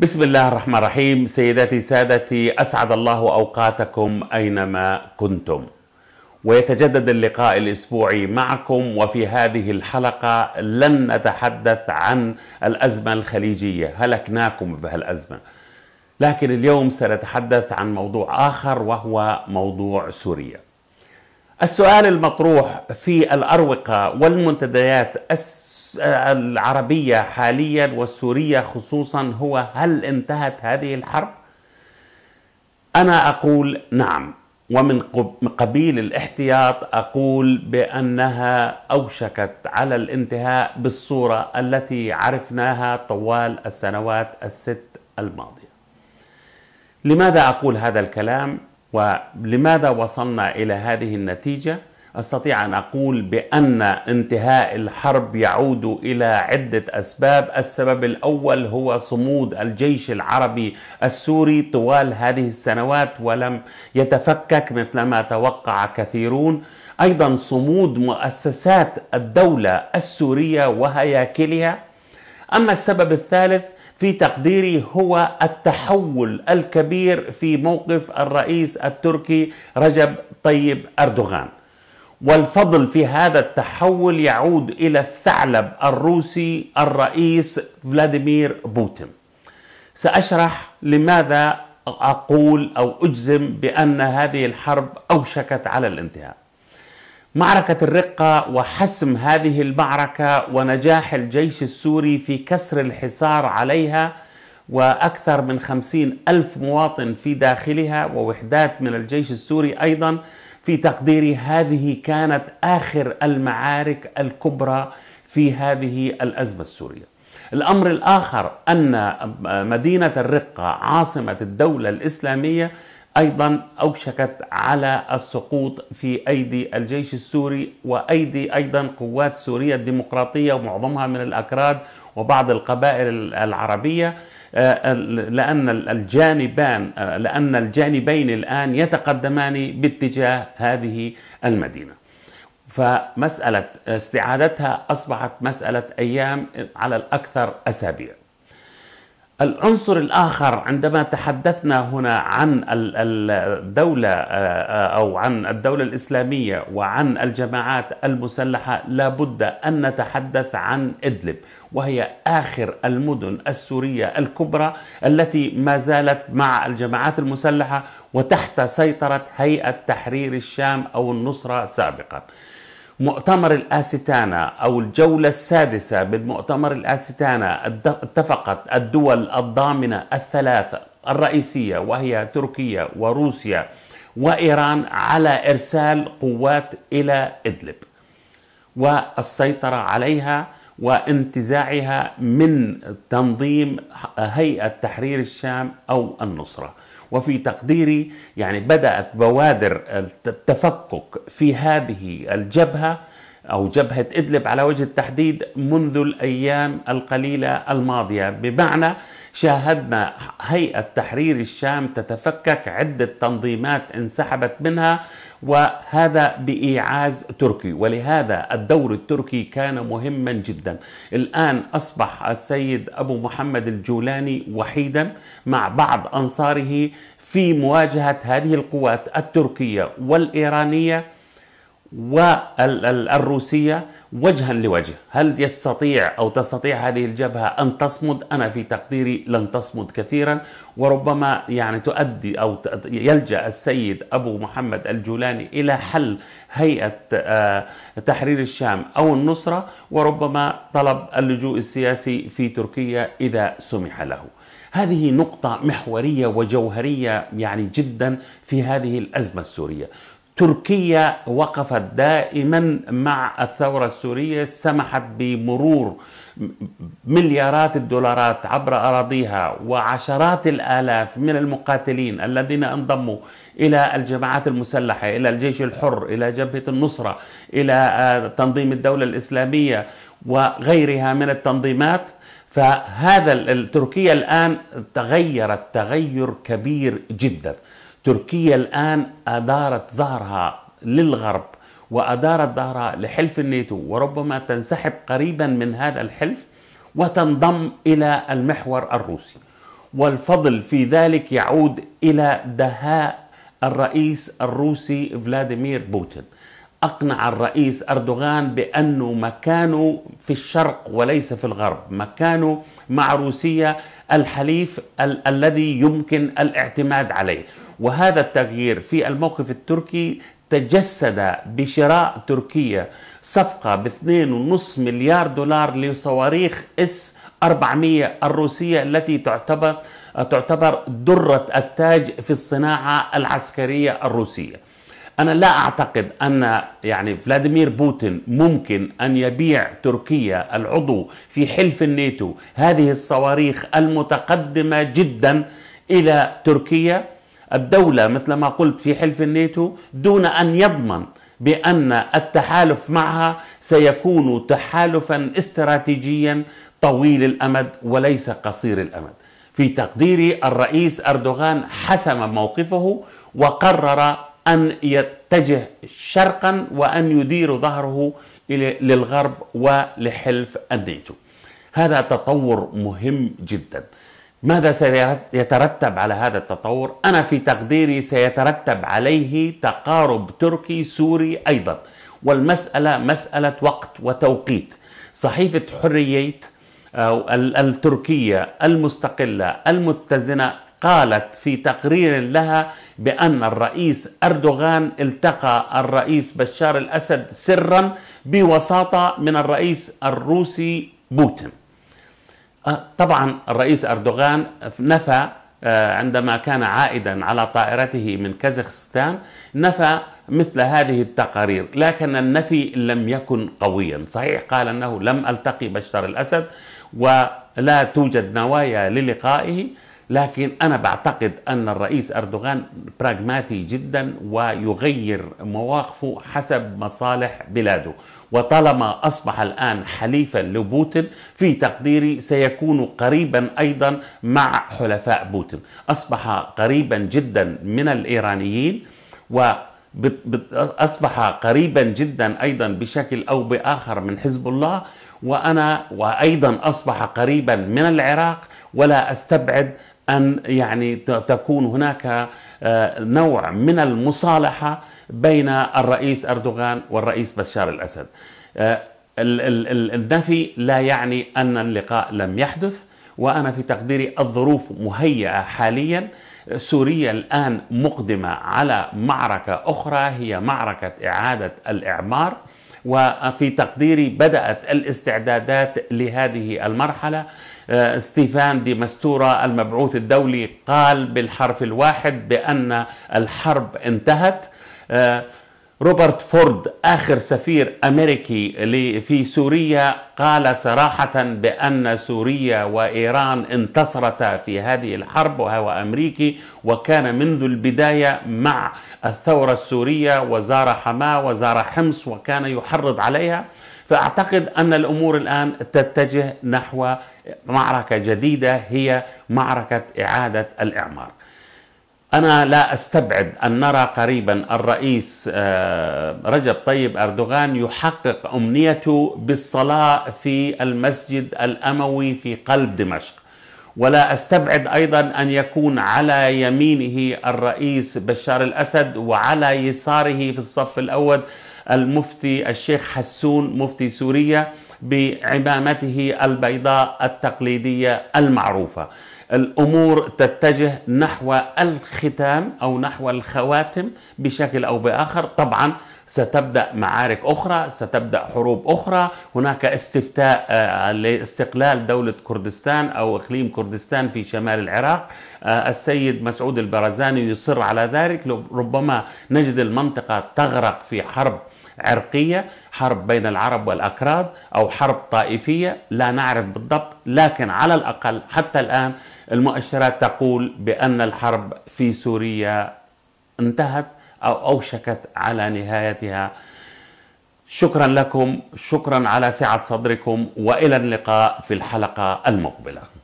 بسم الله الرحمن الرحيم سيداتي سادتي أسعد الله أوقاتكم أينما كنتم ويتجدد اللقاء الأسبوعي معكم وفي هذه الحلقة لن نتحدث عن الأزمة الخليجية هلكناكم بهالأزمة لكن اليوم سنتحدث عن موضوع آخر وهو موضوع سوريا السؤال المطروح في الأروقة والمنتديات السورية العربية حاليا والسورية خصوصا هو هل انتهت هذه الحرب؟ أنا أقول نعم ومن قبيل الاحتياط أقول بأنها أوشكت على الانتهاء بالصورة التي عرفناها طوال السنوات الست الماضية لماذا أقول هذا الكلام ولماذا وصلنا إلى هذه النتيجة؟ استطيع ان اقول بان انتهاء الحرب يعود الى عده اسباب، السبب الاول هو صمود الجيش العربي السوري طوال هذه السنوات ولم يتفكك مثلما توقع كثيرون، ايضا صمود مؤسسات الدوله السوريه وهياكلها. اما السبب الثالث في تقديري هو التحول الكبير في موقف الرئيس التركي رجب طيب اردوغان. والفضل في هذا التحول يعود الى الثعلب الروسي الرئيس فلاديمير بوتين. ساشرح لماذا اقول او اجزم بان هذه الحرب اوشكت على الانتهاء. معركه الرقه وحسم هذه المعركه ونجاح الجيش السوري في كسر الحصار عليها واكثر من خمسين الف مواطن في داخلها ووحدات من الجيش السوري ايضا في تقديري هذه كانت آخر المعارك الكبرى في هذه الأزمة السورية الأمر الآخر أن مدينة الرقة عاصمة الدولة الإسلامية أيضا أوشكت على السقوط في أيدي الجيش السوري وأيدي أيضا قوات سوريا الديمقراطية ومعظمها من الأكراد وبعض القبائل العربية آه، لأن الجانبان آه، لأن الجانبين الآن يتقدمان باتجاه هذه المدينة فمسألة آه، استعادتها أصبحت مسألة أيام على الأكثر أسابيع العنصر الآخر عندما تحدثنا هنا عن الدولة آه، آه، أو عن الدولة الإسلامية وعن الجماعات المسلحة لابد أن نتحدث عن إدلب وهي آخر المدن السورية الكبرى التي ما زالت مع الجماعات المسلحة وتحت سيطرة هيئة تحرير الشام أو النصرة سابقاً مؤتمر الآستانا أو الجولة السادسة من مؤتمر الآستانا اتفقت الدول الضامنة الثلاثة الرئيسية وهي تركيا وروسيا وإيران على إرسال قوات إلى إدلب والسيطرة عليها وانتزاعها من تنظيم هيئة تحرير الشام أو النصرة وفي تقديري يعني بدأت بوادر التفكك في هذه الجبهة أو جبهة إدلب على وجه التحديد منذ الأيام القليلة الماضية بمعنى شاهدنا هيئة تحرير الشام تتفكك عدة تنظيمات انسحبت منها وهذا بإيعاز تركي ولهذا الدور التركي كان مهما جدا الآن أصبح السيد أبو محمد الجولاني وحيدا مع بعض أنصاره في مواجهة هذه القوات التركية والإيرانية والروسية وجها لوجه هل يستطيع أو تستطيع هذه الجبهة أن تصمد أنا في تقديري لن تصمد كثيرا وربما يعني تؤدي أو يلجأ السيد أبو محمد الجولاني إلى حل هيئة آه، تحرير الشام أو النصرة وربما طلب اللجوء السياسي في تركيا إذا سمح له هذه نقطة محورية وجوهرية يعني جدا في هذه الأزمة السورية تركيا وقفت دائما مع الثورة السورية سمحت بمرور مليارات الدولارات عبر أراضيها وعشرات الآلاف من المقاتلين الذين انضموا إلى الجماعات المسلحة إلى الجيش الحر إلى جبهة النصرة إلى آه، تنظيم الدولة الإسلامية وغيرها من التنظيمات فهذا تركيا الآن تغيرت تغير كبير جداً تركيا الآن أدارت ظهرها للغرب وأدارت ظهرها لحلف الناتو وربما تنسحب قريبا من هذا الحلف وتنضم إلى المحور الروسي والفضل في ذلك يعود إلى دهاء الرئيس الروسي فلاديمير بوتين أقنع الرئيس أردوغان بأنه مكانه في الشرق وليس في الغرب مكانه مع روسيا الحليف ال- الذي يمكن الاعتماد عليه وهذا التغيير في الموقف التركي تجسد بشراء تركيا صفقة ب 2.5 مليار دولار لصواريخ اس 400 الروسية التي تعتبر تعتبر درة التاج في الصناعة العسكرية الروسية. أنا لا أعتقد أن يعني فلاديمير بوتين ممكن أن يبيع تركيا العضو في حلف الناتو هذه الصواريخ المتقدمة جدا إلى تركيا الدولة مثل ما قلت في حلف الناتو دون أن يضمن بأن التحالف معها سيكون تحالفا استراتيجيا طويل الأمد وليس قصير الأمد في تقديري الرئيس أردوغان حسم موقفه وقرر أن يتجه شرقا وأن يدير ظهره للغرب ولحلف الناتو هذا تطور مهم جداً ماذا سيترتب على هذا التطور؟ انا في تقديري سيترتب عليه تقارب تركي سوري ايضا والمساله مساله وقت وتوقيت صحيفه حريات آه، التركيه المستقله المتزنه قالت في تقرير لها بان الرئيس اردوغان التقى الرئيس بشار الاسد سرا بوساطه من الرئيس الروسي بوتين أه، طبعا الرئيس أردوغان نفى أه، عندما كان عائدا على طائرته من كازاخستان نفى مثل هذه التقارير لكن النفي لم يكن قويا صحيح قال أنه لم ألتقي بشار الأسد ولا توجد نوايا للقائه لكن أنا بعتقد أن الرئيس أردوغان براغماتي جدا ويغير مواقفه حسب مصالح بلاده وطالما أصبح الآن حليفا لبوتين في تقديري سيكون قريبا أيضا مع حلفاء بوتين أصبح قريبا جدا من الإيرانيين و أصبح قريبا جدا أيضا بشكل أو بآخر من حزب الله وأنا وأيضا أصبح قريبا من العراق ولا أستبعد ان يعني تكون هناك آه، نوع من المصالحه بين الرئيس اردوغان والرئيس بشار الاسد. آه، النفي لا يعني ان اللقاء لم يحدث وانا في تقديري الظروف مهيئه حاليا سوريا الان مقدمه على معركه اخرى هي معركه اعاده الاعمار وفي تقديري بدأت الاستعدادات لهذه المرحلة آه، ستيفان دي مستورة المبعوث الدولي قال بالحرف الواحد بأن الحرب انتهت آه، روبرت فورد آخر سفير أمريكي في سوريا قال صراحة بأن سوريا وإيران انتصرتا في هذه الحرب وهو أمريكي وكان منذ البداية مع الثورة السورية وزار حماه وزار حمص وكان يحرض عليها فأعتقد أن الأمور الآن تتجه نحو معركة جديدة هي معركة إعادة الإعمار أنا لا أستبعد أن نرى قريبا الرئيس آه، رجب طيب أردوغان يحقق أمنيته بالصلاة في المسجد الأموي في قلب دمشق ولا أستبعد أيضا أن يكون على يمينه الرئيس بشار الأسد وعلى يساره في الصف الأول المفتي الشيخ حسون مفتي سوريا بعمامته البيضاء التقليدية المعروفة الامور تتجه نحو الختام او نحو الخواتم بشكل او باخر طبعا ستبدا معارك اخرى ستبدا حروب اخرى هناك استفتاء آه، لاستقلال دوله كردستان او اقليم كردستان في شمال العراق آه، السيد مسعود البرزاني يصر على ذلك ربما نجد المنطقه تغرق في حرب عرقيه، حرب بين العرب والاكراد او حرب طائفيه لا نعرف بالضبط لكن على الاقل حتى الان المؤشرات تقول بان الحرب في سوريا انتهت او اوشكت على نهايتها. شكرا لكم، شكرا على سعه صدركم والى اللقاء في الحلقه المقبله.